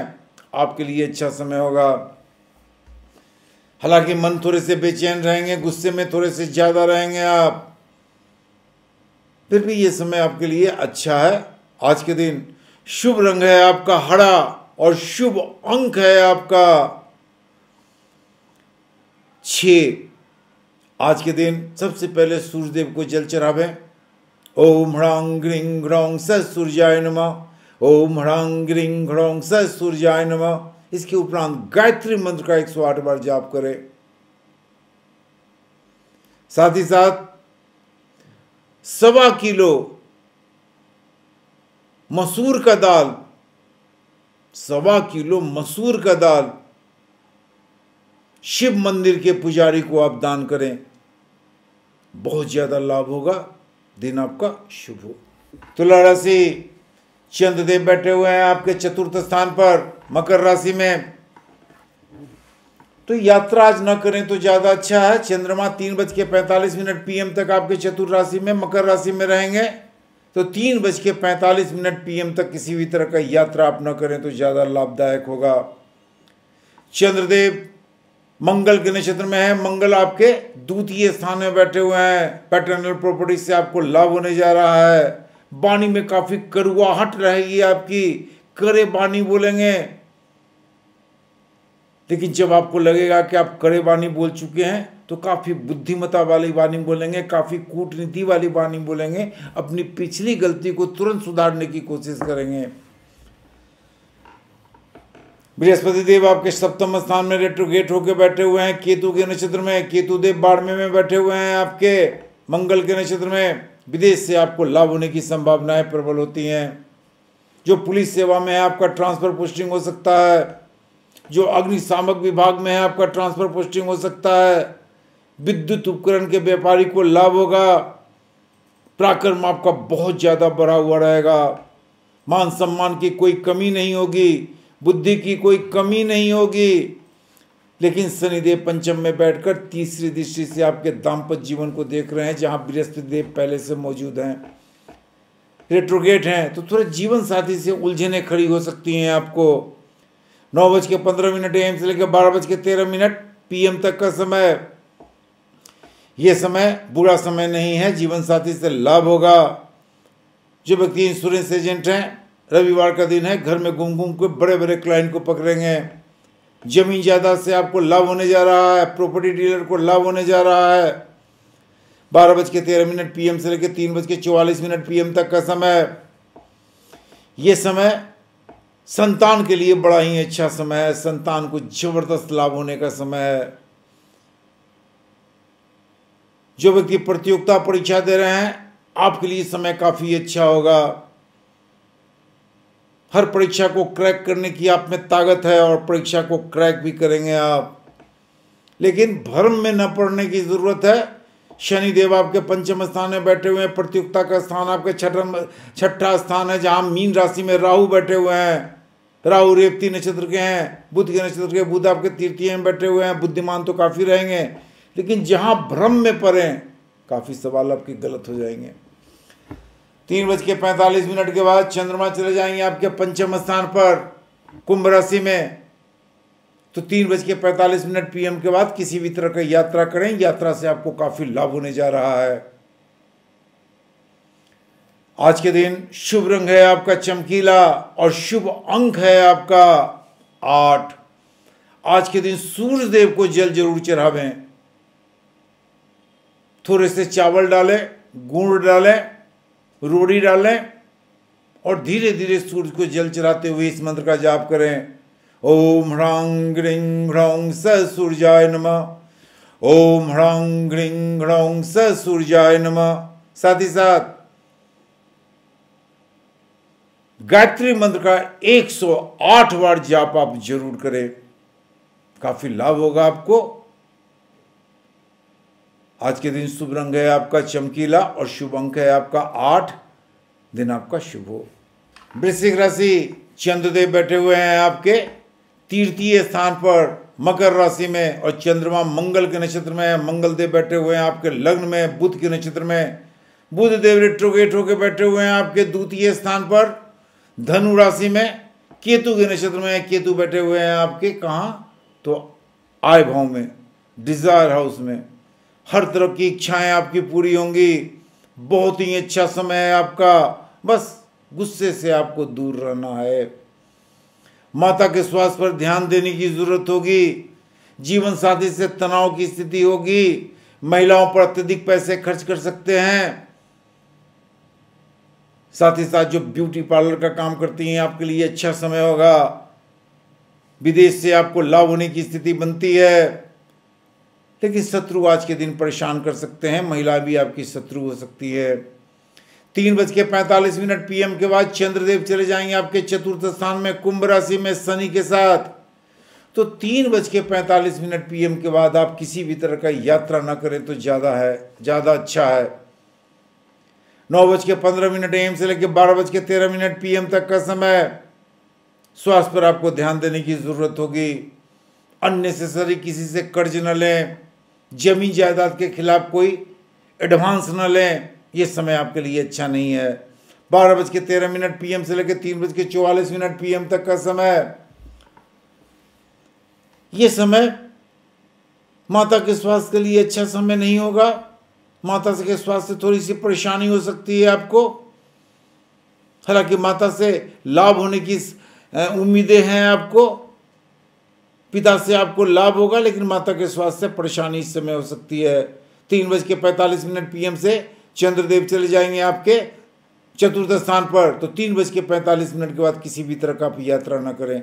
आपके लिए अच्छा समय होगा हालांकि मन थोड़े से बेचैन रहेंगे गुस्से में थोड़े से ज़्यादा रहेंगे आप फिर भी ये समय आपके लिए अच्छा है आज के दिन शुभ रंग है आपका हरा और शुभ अंक है आपका छ आज के दिन सबसे पहले सूर्यदेव को जल चढ़ावे ओम ह्रांग ग्रिंग ह्रौंग स सूर्याय नमा ओम ह्रांग ग्रिंग ह्रौंग स सूर्याय नमा इसके उपरांत गायत्री मंत्र का 108 बार जाप करें साथ ही साथ सवा किलो मसूर का दाल सवा किलो मसूर का दाल शिव मंदिर के पुजारी को आप दान करें बहुत ज़्यादा लाभ होगा दिन आपका शुभ हो तुला तो राशि चंद्रदेव बैठे हुए हैं आपके चतुर्थ स्थान पर मकर राशि में तो यात्रा आज न करें तो ज़्यादा अच्छा है चंद्रमा तीन बज के पैंतालीस मिनट पीएम तक आपके चतुर राशि में मकर राशि में रहेंगे तो तीन बज के पैंतालीस मिनट पीएम तक किसी भी तरह का यात्रा आप न करें तो ज़्यादा लाभदायक होगा चंद्रदेव मंगल के नक्षत्र में है मंगल आपके द्वितीय स्थान में बैठे हुए हैं पैटर्नल प्रॉपर्टी से आपको लाभ होने जा रहा है वाणी में काफी करुआहट रहेगी आपकी करे वाणी बोलेंगे लेकिन जब आपको लगेगा कि आप करे वाणी बोल चुके हैं तो काफ़ी बुद्धिमता वाली वाणी बोलेंगे काफ़ी कूटनीति वाली वाणी बोलेंगे अपनी पिछली गलती को तुरंत सुधारने की कोशिश करेंगे बृहस्पति देव आपके सप्तम स्थान में रेट्रोगेट होकर बैठे हुए हैं केतु के नक्षत्र में केतु देव बाड़मे में बैठे हुए हैं आपके मंगल के नक्षत्र में विदेश से आपको लाभ होने की संभावनाएं प्रबल होती हैं जो पुलिस सेवा में है आपका ट्रांसफ़र पोस्टिंग हो सकता है जो अग्निशामक विभाग में है आपका ट्रांसफ़र पोस्टिंग हो सकता है विद्युत उपकरण के व्यापारी को लाभ होगा पराक्रम आपका बहुत ज़्यादा बढ़ा हुआ रहेगा मान सम्मान की कोई कमी नहीं होगी बुद्धि की कोई कमी नहीं होगी लेकिन शनिदेव पंचम में बैठकर तीसरी दृष्टि से आपके दाम्पत्य जीवन को देख रहे हैं जहां बृहस्पतिदेव पहले से मौजूद हैं रेट्रोगेट हैं तो थोड़े जीवन साथी से उलझने खड़ी हो सकती हैं आपको नौ बज के पंद्रह मिनट एम से लेकर बारह बज के तेरह मिनट पीएम तक का समय यह समय बुरा समय नहीं है जीवन साथी से लाभ होगा जो व्यक्ति इंश्योरेंस एजेंट हैं रविवार का दिन है घर में घूम घूम के बड़े बड़े क्लाइंट को पकड़ेंगे जमीन जायदाद से आपको लाभ होने जा रहा है प्रॉपर्टी डीलर को लाभ होने जा रहा है बारह बज के तेरह मिनट पीएम से लेकर तीन बज के चौवालीस मिनट पीएम तक का समय यह समय संतान के लिए बड़ा ही अच्छा समय है संतान को जबरदस्त लाभ होने का समय है जो व्यक्ति प्रतियोगिता परीक्षा दे रहे हैं आपके लिए समय काफ़ी अच्छा होगा हर परीक्षा को क्रैक करने की आप में ताकत है और परीक्षा को क्रैक भी करेंगे आप लेकिन भ्रम में न पड़ने की ज़रूरत है शनि देव आपके पंचम स्थान में बैठे हुए हैं प्रतियोगिता का स्थान आपके छठम छठा स्थान है जहाँ मीन राशि में राहु बैठे हुए हैं राहु रेवती नक्षत्र के हैं बुद्ध के नक्षत्र के बुद्ध आपके तृतीय में बैठे हुए हैं बुद्धिमान तो काफ़ी रहेंगे लेकिन जहाँ भ्रम में पड़ें काफ़ी सवाल आपके गलत हो जाएंगे तीन बज के पैंतालीस मिनट के बाद चंद्रमा चले जाएंगे आपके पंचम स्थान पर कुंभ राशि में तो तीन बज के पैंतालीस मिनट पीएम के बाद किसी भी तरह का यात्रा करें यात्रा से आपको काफी लाभ होने जा रहा है आज के दिन शुभ रंग है आपका चमकीला और शुभ अंक है आपका आठ आज के दिन सूर्य देव को जल जरूर चढ़ावें थोड़े से चावल डालें गुड़ डालें रोड़ी डालें और धीरे धीरे सूर्य को जल चढ़ाते हुए इस मंत्र का जाप करें ओम ह्रांग ह्रीं ह्रौं स सूर्याय नम ओम ह्रांग ह्रीं ह्रौं स सूर्याय नम साथ ही साथ गायत्री मंत्र का 108 बार जाप आप जरूर करें काफी लाभ होगा आपको आज के दिन शुभ रंग है आपका चमकीला और शुभ अंक है आपका आठ दिन आपका शुभ हो वृश्चिक राशि चंद्रदेव बैठे हुए हैं आपके तृतीय स्थान पर मकर राशि में और चंद्रमा मंगल के नक्षत्र में मंगलदेव बैठे हुए हैं आपके लग्न में बुध के नक्षत्र में बुध देव रेट्रोगेट होकर बैठे हुए हैं आपके द्वितीय स्थान पर धनु राशि में केतु के नक्षत्र में केतु बैठे हुए हैं आपके कहाँ तो आय भाव में डिजायर हाउस में हर तरह की इच्छाएं आपकी पूरी होंगी बहुत ही अच्छा समय है आपका बस गुस्से से आपको दूर रहना है माता के स्वास्थ्य पर ध्यान देने की जरूरत होगी जीवन साथी से तनाव की स्थिति होगी महिलाओं पर अत्यधिक पैसे खर्च कर सकते हैं साथ ही साथ जो ब्यूटी पार्लर का काम करती हैं आपके लिए अच्छा समय होगा विदेश से आपको लाभ होने की स्थिति बनती है लेकिन तो शत्रु आज के दिन परेशान कर सकते हैं महिला भी आपकी शत्रु हो सकती है तीन बज के पैंतालीस मिनट पीएम के बाद चंद्रदेव चले जाएंगे आपके चतुर्थ स्थान में कुंभ राशि में शनि के साथ तो तीन बज के पैंतालीस मिनट पीएम के बाद आप किसी भी तरह का यात्रा ना करें तो ज़्यादा है ज़्यादा अच्छा है नौ बज के पंद्रह मिनट एम से लेकर बारह बज के तेरह मिनट पीएम तक का समय स्वास्थ्य पर आपको ध्यान देने की ज़रूरत होगी अननेसेसरी किसी से कर्ज न लें जमीन जायदाद के खिलाफ कोई एडवांस न लें ये समय आपके लिए अच्छा नहीं है बारह बज के तेरह मिनट पीएम से लेकर तीन बज के चौवालीस मिनट पीएम तक का समय ये समय माता के स्वास्थ्य के लिए अच्छा समय नहीं होगा माता के स्वास्थ्य से थोड़ी सी परेशानी हो सकती है आपको हालांकि माता से लाभ होने की उम्मीदें हैं आपको पिता से आपको लाभ होगा लेकिन माता के स्वास्थ्य परेशानी इस समय हो सकती है तीन बज के पैंतालीस मिनट पीएम से चंद्रदेव चले जाएंगे आपके चतुर्थ स्थान पर तो तीन बज के पैंतालीस मिनट के बाद किसी भी तरह का आप यात्रा ना करें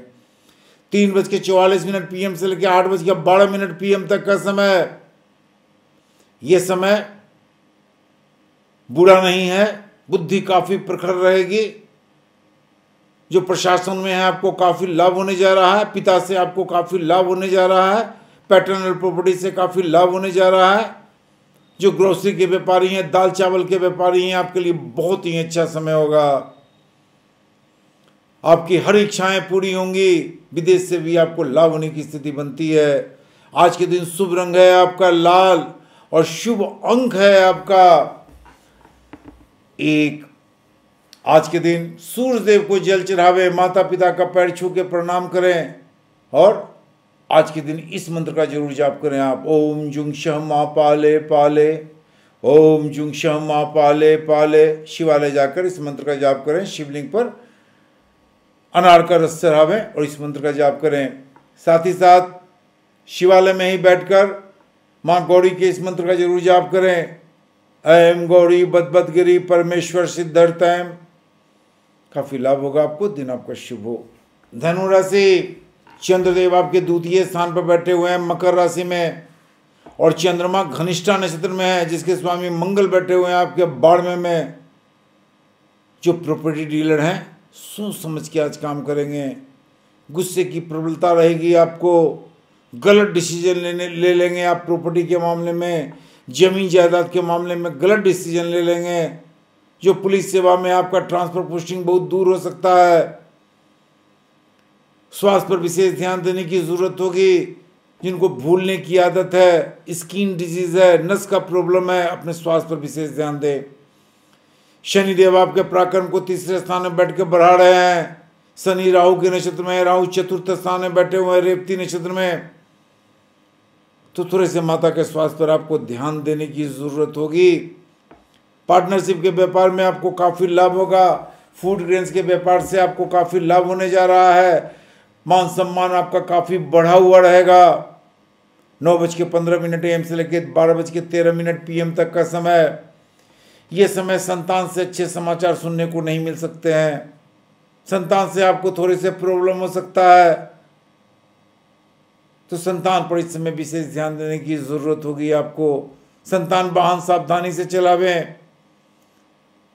तीन बज के चौवालीस मिनट पीएम से लेकर आठ बज के बारह मिनट पीएम तक का समय यह समय बुरा नहीं है बुद्धि काफी प्रखर रहेगी जो प्रशासन में है आपको काफ़ी लाभ होने जा रहा है पिता से आपको काफ़ी लाभ होने जा रहा है पैटर्नल प्रॉपर्टी से काफ़ी लाभ होने जा रहा है जो ग्रोसरी के व्यापारी हैं दाल चावल के व्यापारी हैं आपके लिए बहुत ही अच्छा समय होगा आपकी हर इच्छाएं पूरी होंगी विदेश से भी आपको लाभ होने की स्थिति बनती है आज के दिन शुभ रंग है आपका लाल और शुभ अंक है आपका एक आज के दिन सूर्यदेव को जल चढ़ावे माता पिता का पैर छू के प्रणाम करें और आज के दिन इस मंत्र का जरूर जाप करें आप ओम जुंग शह मा पाले पाले ओम जुंग शह मा पाले पाले शिवालय जाकर इस मंत्र का जाप करें शिवलिंग पर अनार का रस चढ़ावें और इस मंत्र का जाप करें साथ ही साथ शिवालय में ही बैठकर माँ गौरी के इस मंत्र का जरूर जाप करें ऐम गौरी बदबदगिरी परमेश्वर तैम काफी लाभ होगा आपको दिन आपका शुभ हो धनु राशि चंद्रदेव आपके द्वितीय स्थान पर बैठे हुए हैं मकर राशि में और चंद्रमा घनिष्ठा नक्षत्र में है जिसके स्वामी मंगल बैठे हुए हैं आपके बाड़में में जो प्रॉपर्टी डीलर हैं सोच समझ के आज काम करेंगे गुस्से की प्रबलता रहेगी आपको गलत डिसीजन लेने ले लेंगे आप प्रॉपर्टी के मामले में जमीन जायदाद के मामले में गलत डिसीजन ले लेंगे जो पुलिस सेवा में आपका ट्रांसफर पोस्टिंग बहुत दूर हो सकता है स्वास्थ्य पर विशेष ध्यान देने की ज़रूरत होगी जिनको भूलने की आदत है स्किन डिजीज है नस का प्रॉब्लम है अपने स्वास्थ्य पर विशेष ध्यान दें शनिदेव आपके पराक्रम को तीसरे स्थान में बैठ कर बढ़ा रहे हैं शनि राहु के नक्षत्र में राहु चतुर्थ स्थान में बैठे हुए हैं रेवती नक्षत्र में तो थोड़े से माता के स्वास्थ्य पर आपको ध्यान देने की ज़रूरत होगी पार्टनरशिप के व्यापार में आपको काफ़ी लाभ होगा फूड ग्रेन्स के व्यापार से आपको काफ़ी लाभ होने जा रहा है मान सम्मान आपका काफ़ी बढ़ा हुआ रहेगा नौ बज के पंद्रह मिनट एम से लेकर बारह बज के तेरह मिनट पीएम तक का समय ये समय संतान से अच्छे समाचार सुनने को नहीं मिल सकते हैं संतान से आपको थोड़े से प्रॉब्लम हो सकता है तो संतान पर इस समय विशेष ध्यान देने की ज़रूरत होगी आपको संतान वाहन सावधानी से चलावें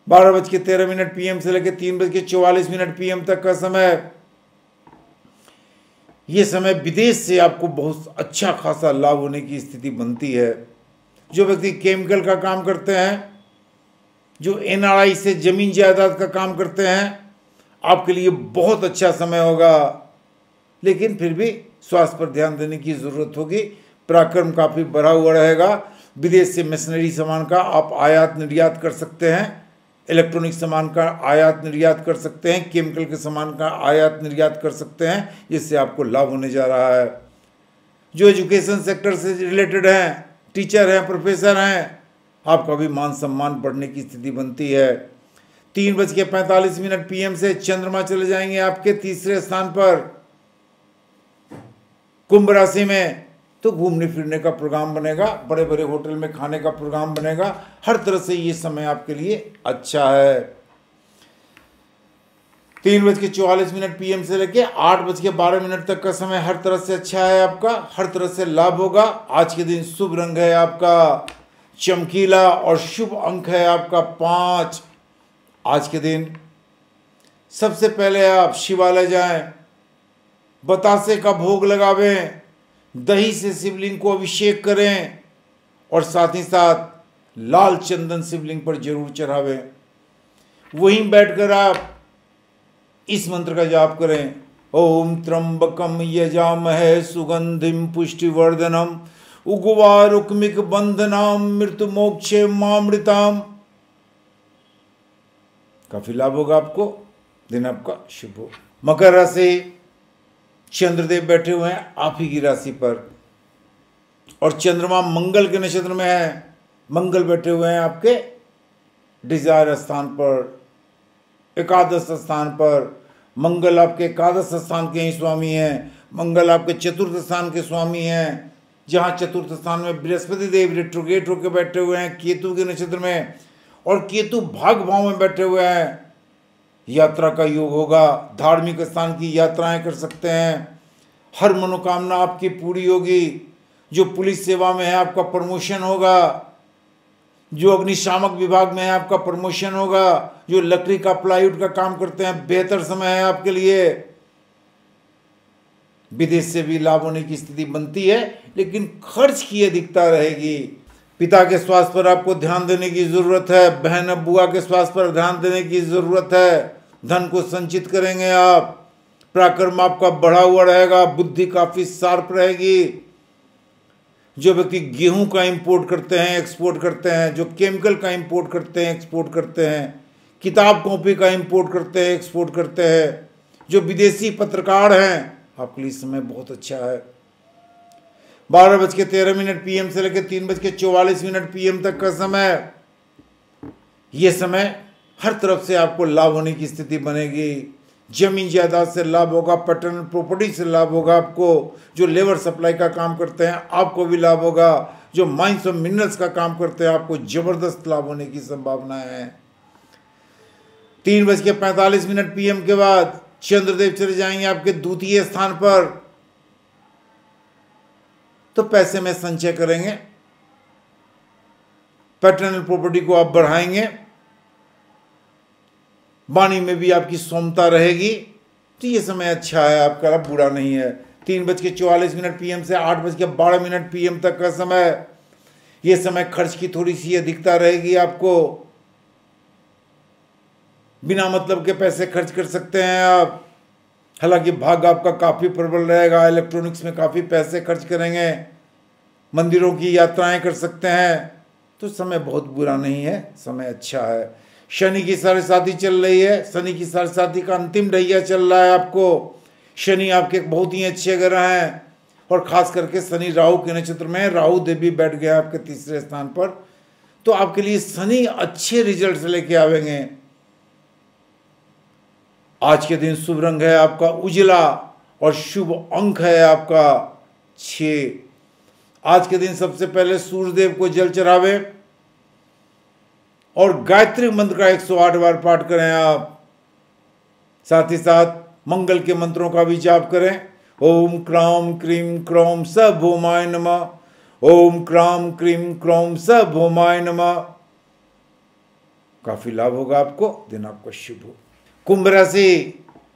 बारह बज के तेरह मिनट पीएम से लेकर तीन बज के चौवालीस मिनट पीएम तक का समय ये समय विदेश से आपको बहुत अच्छा खासा लाभ होने की स्थिति बनती है जो व्यक्ति केमिकल का काम करते हैं जो एनआरआई से ज़मीन जायदाद का काम करते हैं आपके लिए बहुत अच्छा समय होगा लेकिन फिर भी स्वास्थ्य पर ध्यान देने की ज़रूरत होगी पराक्रम काफ़ी बढ़ा हुआ रहेगा विदेश से मशीनरी सामान का आप आयात निर्यात कर सकते हैं इलेक्ट्रॉनिक सामान का आयात निर्यात कर सकते हैं केमिकल के सामान का आयात निर्यात कर सकते हैं जिससे आपको लाभ होने जा रहा है जो एजुकेशन सेक्टर से रिलेटेड हैं टीचर हैं प्रोफेसर हैं आपका भी मान सम्मान बढ़ने की स्थिति बनती है तीन बज के पैंतालीस मिनट पीएम से चंद्रमा चले जाएंगे आपके तीसरे स्थान पर कुंभ राशि में तो घूमने फिरने का प्रोग्राम बनेगा बड़े बड़े होटल में खाने का प्रोग्राम बनेगा हर तरह से ये समय आपके लिए अच्छा है तीन बज के चौवालीस मिनट पीएम से लेके आठ बज के बारह मिनट तक का समय हर तरह से अच्छा है आपका हर तरह से लाभ होगा आज के दिन शुभ रंग है आपका चमकीला और शुभ अंक है आपका पाँच आज के दिन सबसे पहले आप शिवालय जाएं बतासे का भोग लगावें दही से शिवलिंग को अभिषेक करें और साथ ही साथ लाल चंदन शिवलिंग पर जरूर चढ़ावें वहीं बैठकर आप इस मंत्र का जाप करें ओम यजा यजामहे सुगंधिम पुष्टिवर्धनम उगवारुक्मिक बंधनाम मृत्यु मोक्षे मामृताम काफी लाभ होगा आपको दिन आपका शुभ हो मकर राशि चंद्रदेव बैठे हुए हैं आप ही की राशि पर और चंद्रमा मंगल के नक्षत्र में है मंगल बैठे हुए हैं आपके डिजायर स्थान पर एकादश स्थान पर मंगल आपके एकादश स्थान के ही स्वामी हैं मंगल आपके चतुर्थ स्थान के स्वामी हैं जहाँ चतुर्थ स्थान में बृहस्पति देव रिट्रोगेट होकर बैठे हुए हैं केतु के नक्षत्र में और केतु भाग भाव में बैठे हुए हैं यात्रा का योग होगा धार्मिक स्थान की यात्राएं कर सकते हैं हर मनोकामना आपकी पूरी होगी जो पुलिस सेवा में है आपका प्रमोशन होगा जो अग्निशामक विभाग में है आपका प्रमोशन होगा जो लकड़ी का प्लाईवुड का काम करते हैं बेहतर समय है आपके लिए विदेश से भी लाभ होने की स्थिति बनती है लेकिन खर्च की अधिकता रहेगी पिता के स्वास्थ्य पर आपको ध्यान देने की ज़रूरत है बहन बुआ के स्वास्थ्य पर ध्यान देने की ज़रूरत है धन को संचित करेंगे आप पराक्रम आपका बढ़ा हुआ रहेगा बुद्धि काफ़ी शार्प रहेगी जो व्यक्ति गेहूं का इंपोर्ट करते हैं एक्सपोर्ट करते हैं जो केमिकल का इंपोर्ट करते हैं एक्सपोर्ट करते हैं किताब कॉपी का इंपोर्ट करते हैं एक्सपोर्ट करते हैं जो विदेशी पत्रकार हैं आपके लिए समय बहुत अच्छा है बारह बज के तेरह मिनट पीएम से लेकर तीन बज के चौवालीस मिनट पीएम तक का समय ये समय हर तरफ से आपको लाभ होने की स्थिति बनेगी जमीन जायदाद से लाभ होगा पटन प्रॉपर्टी से लाभ होगा आपको जो लेबर सप्लाई का काम करते हैं आपको भी लाभ होगा जो माइंस और मिनरल्स का काम करते हैं आपको जबरदस्त लाभ होने की संभावना है तीन बज के पैंतालीस मिनट पीएम के बाद चंद्रदेव चले जाएंगे आपके द्वितीय स्थान पर तो पैसे में संचय करेंगे पैटर्नल प्रॉपर्टी को आप बढ़ाएंगे वाणी में भी आपकी सोमता रहेगी तो ये समय अच्छा है आपका अब बुरा नहीं है तीन बज के चौवालीस मिनट पीएम से आठ बज के बारह मिनट पीएम तक का समय ये समय खर्च की थोड़ी सी अधिकता रहेगी आपको बिना मतलब के पैसे खर्च कर सकते हैं आप हालांकि भाग आपका काफ़ी प्रबल रहेगा इलेक्ट्रॉनिक्स में काफ़ी पैसे खर्च करेंगे मंदिरों की यात्राएं कर सकते हैं तो समय बहुत बुरा नहीं है समय अच्छा है शनि की सरसाथी चल रही है शनि की सरसाथी का अंतिम ढैया चल रहा है आपको शनि आपके बहुत ही अच्छे ग्रह हैं और खास करके शनि राहु के नक्षत्र में राहु देवी बैठ गए आपके तीसरे स्थान पर तो आपके लिए शनि अच्छे रिजल्ट लेके आवेंगे आज के दिन शुभ रंग है आपका उजला और शुभ अंक है आपका छ आज के दिन सबसे पहले सूर्यदेव को जल चढ़ावे और गायत्री मंत्र का 108 बार पाठ करें आप साथ ही साथ मंगल के मंत्रों का भी जाप करें ओम क्राम क्रीम क्रोम स भोमाय नम ओम क्राम क्रीम क्रोम स भूमाय नम काफी लाभ होगा आपको दिन आपका शुभ हो कुंभ राशि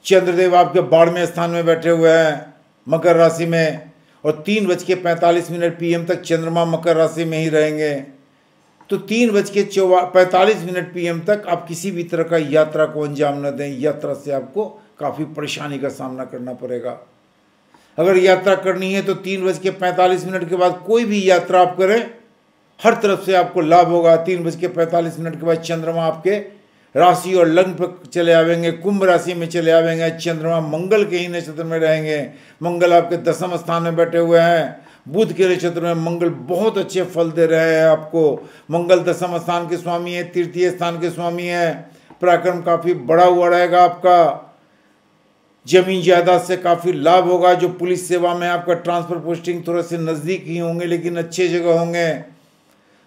चंद्रदेव आपके बारहवें स्थान में बैठे हुए हैं मकर राशि में और तीन बज के पैंतालीस मिनट पीएम तक चंद्रमा मकर राशि में ही रहेंगे तो तीन बज के चौवा पैंतालीस मिनट पीएम तक आप किसी भी तरह का यात्रा को अंजाम न दें यात्रा से आपको काफ़ी परेशानी का सामना करना पड़ेगा अगर यात्रा करनी है तो तीन बज के पैंतालीस मिनट के बाद कोई भी यात्रा आप करें हर तरफ से आपको लाभ होगा तीन बज के पैंतालीस मिनट के बाद चंद्रमा आपके राशि और लग्न पर चले आवेंगे कुंभ राशि में चले आवेंगे चंद्रमा मंगल के ही नक्षत्र में रहेंगे मंगल आपके दसम स्थान में बैठे हुए हैं बुध के नक्षत्र में मंगल बहुत अच्छे फल दे रहे हैं आपको मंगल दसम स्थान के स्वामी है तृतीय स्थान के स्वामी है पराक्रम काफ़ी बड़ा हुआ रहेगा आपका जमीन जायदाद से काफ़ी लाभ होगा जो पुलिस सेवा में आपका ट्रांसफर पोस्टिंग थोड़े से नज़दीक ही होंगे लेकिन अच्छे जगह होंगे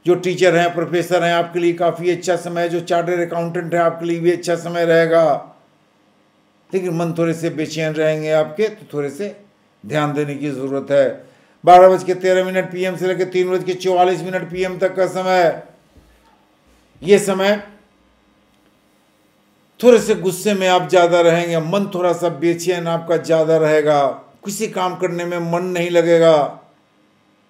जो टीचर हैं प्रोफेसर हैं आपके लिए काफ़ी अच्छा समय है जो चार्टर्ड अकाउंटेंट है आपके लिए भी अच्छा समय रहेगा लेकिन मन थोड़े से बेचैन रहेंगे आपके तो थोड़े से ध्यान देने की ज़रूरत है बारह बज के तेरह मिनट पीएम से लेकर तीन बज के चौवालीस मिनट पीएम तक का समय ये समय थोड़े से गुस्से में आप ज़्यादा रहेंगे मन थोड़ा सा बेचैन आपका ज़्यादा रहेगा किसी काम करने में मन नहीं लगेगा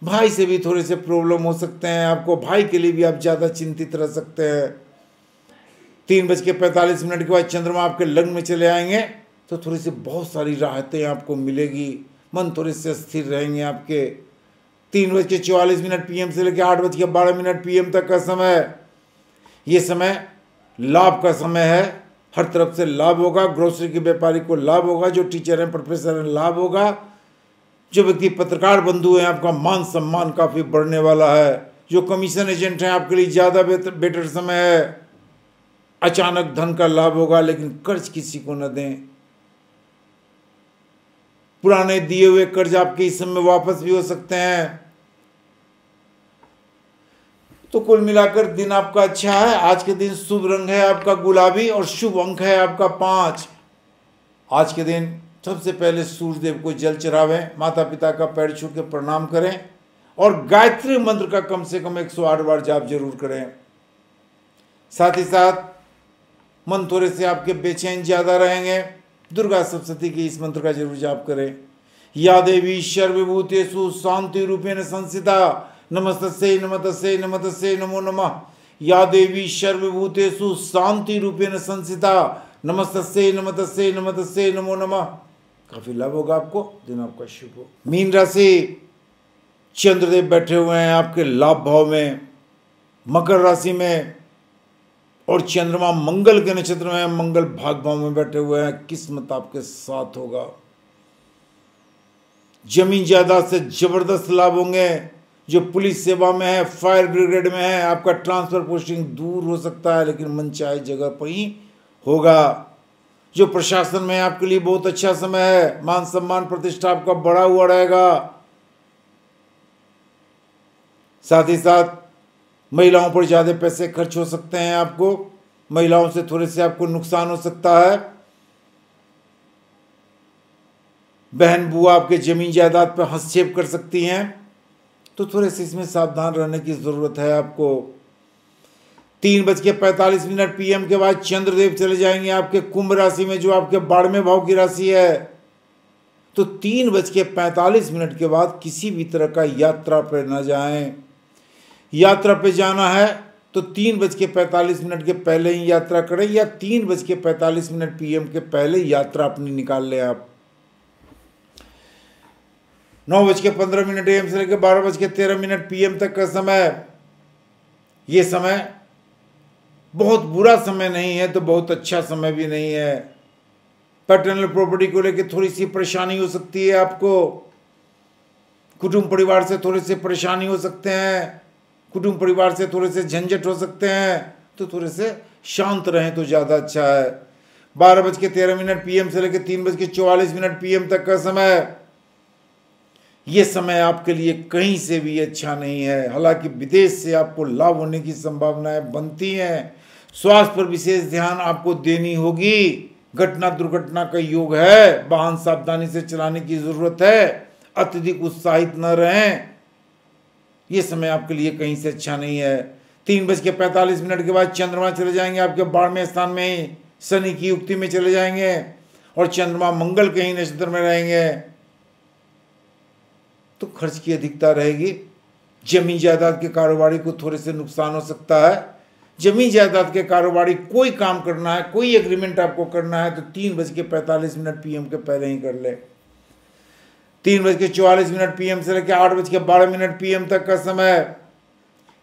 भाई से भी थोड़े से प्रॉब्लम हो सकते हैं आपको भाई के लिए भी आप ज़्यादा चिंतित रह सकते हैं तीन बज के पैंतालीस मिनट के बाद चंद्रमा आपके लग्न में चले आएंगे तो थोड़ी सी बहुत सारी राहतें आपको मिलेगी मन थोड़े से स्थिर रहेंगे आपके तीन बज के चौवालीस मिनट पीएम से लेकर आठ बज के बारह मिनट पीएम तक का समय ये समय लाभ का समय है हर तरफ से लाभ होगा ग्रोसरी के व्यापारी को लाभ होगा जो टीचर हैं प्रोफेसर हैं लाभ होगा जो व्यक्ति पत्रकार बंधु हैं आपका मान सम्मान काफ़ी बढ़ने वाला है जो कमीशन एजेंट हैं आपके लिए ज़्यादा बेहतर बेटर समय है अचानक धन का लाभ होगा लेकिन कर्ज किसी को न दें पुराने दिए हुए कर्ज आपके इस समय वापस भी हो सकते हैं तो कुल मिलाकर दिन आपका अच्छा है आज के दिन शुभ रंग है आपका गुलाबी और शुभ अंक है आपका पांच आज के दिन सबसे पहले सूर्यदेव को जल चढ़ावें माता पिता का पैर छू के प्रणाम करें और गायत्री मंत्र का कम से कम 108 बार जाप जरूर करें साथ ही साथ मन थोड़े से आपके बेचैन ज़्यादा रहेंगे दुर्गा सप्तती के इस मंत्र का जरूर जाप करें या देवी शर्वभूत शांति रूपेण संसिता से नमत से नमो नमः या देवी शर्वभूत शांति रूपेण संसिता से नमत से नमो नमः काफी लाभ होगा आपको दिन आपका शुभ हो मीन राशि चंद्रदेव बैठे हुए हैं आपके लाभ भाव में मकर राशि में और चंद्रमा मंगल के नक्षत्र में मंगल भाग भाव में बैठे हुए हैं किस्मत आपके साथ होगा जमीन जायदाद से जबरदस्त लाभ होंगे जो पुलिस सेवा में है फायर ब्रिगेड में है आपका ट्रांसफर पोस्टिंग दूर हो सकता है लेकिन मनचाहे जगह पर ही होगा जो प्रशासन में आपके लिए बहुत अच्छा समय है मान सम्मान प्रतिष्ठा आपका बड़ा हुआ रहेगा साथ ही साथ महिलाओं पर ज़्यादा पैसे खर्च हो सकते हैं आपको महिलाओं से थोड़े से आपको नुकसान हो सकता है बहन बुआ आपके ज़मीन जायदाद पर हस्तक्षेप कर सकती हैं तो थोड़े से इसमें सावधान रहने की ज़रूरत है आपको तीन बज के पैंतालीस मिनट पीएम के बाद चंद्रदेव चले जाएंगे आपके कुंभ राशि में जो आपके बारहवें भाव की राशि है तो तीन बज के पैंतालीस मिनट के बाद किसी भी तरह का यात्रा पर ना जाएं यात्रा पे जाना है तो तीन बज के पैंतालीस मिनट के पहले ही यात्रा करें या तीन बज के पैंतालीस मिनट पीएम के पहले यात्रा अपनी निकाल लें आप नौ बज के पंद्रह मिनट एम से लेकर बारह बज के तेरह मिनट पीएम तक का समय ये समय बहुत बुरा समय नहीं है तो बहुत अच्छा समय भी नहीं है पैटर्नल प्रॉपर्टी को लेकर थोड़ी सी परेशानी हो सकती है आपको कुटुंब परिवार से थोड़े से परेशानी हो सकते हैं कुटुंब परिवार से थोड़े से झंझट हो सकते हैं तो थोड़े से शांत रहें तो ज़्यादा अच्छा है बारह बज के तेरह मिनट पीएम से लेकर तीन बज के चौवालीस मिनट पीएम तक का समय ये समय आपके लिए कहीं से भी अच्छा नहीं है हालांकि विदेश से आपको लाभ होने की संभावनाएं बनती हैं स्वास्थ्य पर विशेष ध्यान आपको देनी होगी घटना दुर्घटना का योग है वाहन सावधानी से चलाने की जरूरत है अत्यधिक उत्साहित न रहें ये समय आपके लिए कहीं से अच्छा नहीं है तीन बज के पैंतालीस मिनट के बाद चंद्रमा चले जाएंगे आपके बारहवें स्थान में ही शनि की युक्ति में चले जाएंगे और चंद्रमा मंगल के ही नक्षत्र में रहेंगे तो खर्च की अधिकता रहेगी जमीन जायदाद के कारोबारी को थोड़े से नुकसान हो सकता है जमीन जायदाद के कारोबारी कोई काम करना है कोई एग्रीमेंट आपको करना है तो तीन बज के पैंतालीस मिनट पीएम के पहले ही कर ले तीन बज के चौवालीस मिनट पीएम से लेकर आठ बज के बारह मिनट पीएम तक का समय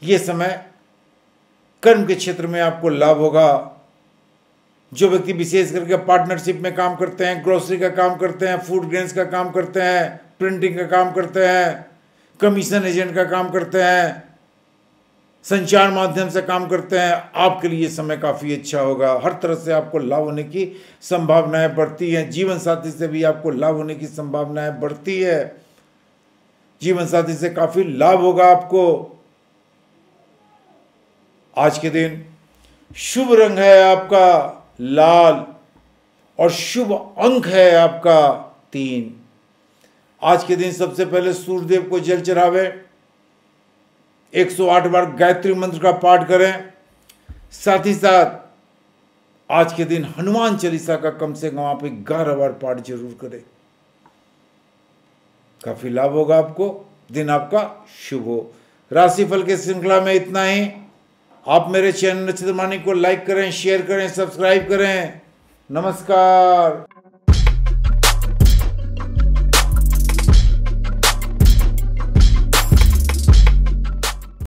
यह समय कर्म के क्षेत्र में आपको लाभ होगा जो व्यक्ति विशेष करके पार्टनरशिप में काम करते हैं ग्रोसरी का काम करते हैं फूड ग्रेन्स का काम करते हैं प्रिंटिंग का काम करते हैं कमीशन एजेंट का काम करते हैं संचार माध्यम से काम करते हैं आपके लिए समय काफ़ी अच्छा होगा हर तरह से आपको लाभ होने की संभावनाएं बढ़ती हैं जीवन साथी से भी आपको लाभ होने की संभावनाएं बढ़ती है जीवन साथी से काफ़ी लाभ होगा आपको आज के दिन शुभ रंग है आपका लाल और शुभ अंक है आपका तीन आज के दिन सबसे पहले सूर्यदेव को जल चढ़ावे 108 बार गायत्री मंत्र का पाठ करें साथ ही साथ आज के दिन हनुमान चालीसा का कम से कम आप ग्यारह बार पाठ जरूर करें काफी लाभ होगा आपको दिन आपका शुभ हो राशिफल के श्रृंखला में इतना ही आप मेरे चैनल नचित्रमानी को लाइक करें शेयर करें सब्सक्राइब करें नमस्कार